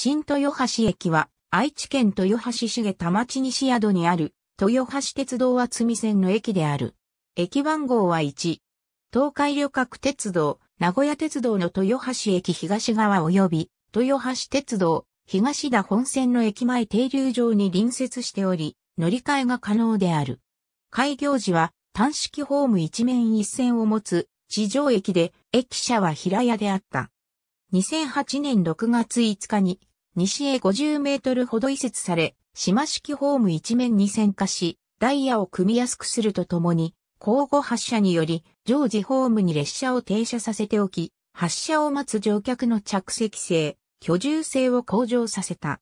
新豊橋駅は、愛知県豊橋市下田町西宿にある、豊橋鉄道厚見線の駅である。駅番号は1。東海旅客鉄道、名古屋鉄道の豊橋駅東側及び、豊橋鉄道、東田本線の駅前停留場に隣接しており、乗り換えが可能である。開業時は、単式ホーム一面一線を持つ、地上駅で、駅舎は平屋であった。2008年6月5日に、西へ50メートルほど移設され、島式ホーム一面に線化し、ダイヤを組みやすくするとともに、交互発車により、常時ホームに列車を停車させておき、発車を待つ乗客の着席性、居住性を向上させた。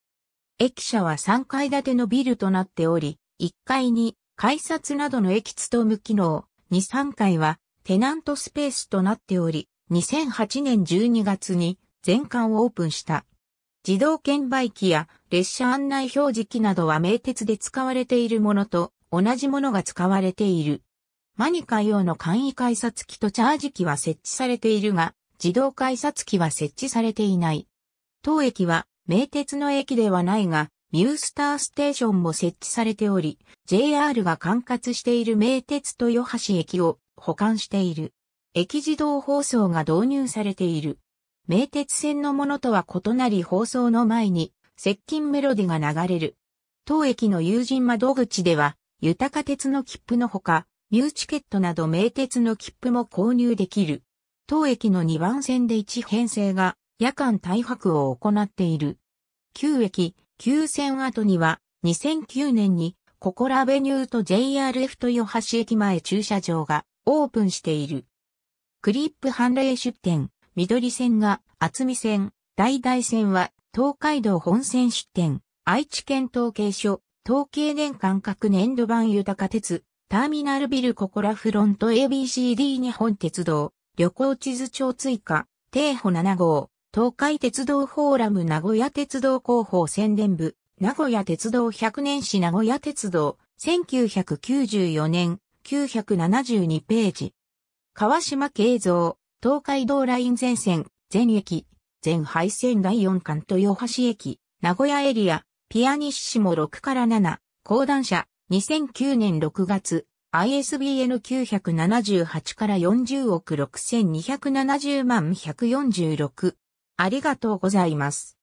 駅舎は3階建てのビルとなっており、1階に改札などの駅務務機能、2、3階はテナントスペースとなっており、2008年12月に全館オープンした。自動券売機や列車案内表示機などは名鉄で使われているものと同じものが使われている。マニカ用の簡易改札機とチャージ機は設置されているが、自動改札機は設置されていない。当駅は名鉄の駅ではないが、ミュースターステーションも設置されており、JR が管轄している名鉄豊橋駅を保管している。駅自動放送が導入されている。名鉄線のものとは異なり放送の前に、接近メロディが流れる。当駅の友人窓口では、豊か鉄の切符のほか、ミューチケットなど名鉄の切符も購入できる。当駅の2番線で1編成が夜間大白を行っている。旧駅、旧線跡には2009年にココラベニューと JRF と豊橋駅前駐車場がオープンしている。クリップ判例出店。緑線が厚見線、大々線は東海道本線出店、愛知県統計所、統計年間各年度版豊鉄、ターミナルビルココラフロント ABCD 日本鉄道、旅行地図帳追加、定歩7号、東海鉄道フォーラム名古屋鉄道広報宣伝部、名古屋鉄道100年史名古屋鉄道、1994年、972ページ。川島慶三、東海道ライン全線、全駅、全廃線第4巻豊橋駅、名古屋エリア、ピアニッシモ6から7、講談社、2009年6月、ISBN 978から40億6270万146。ありがとうございます。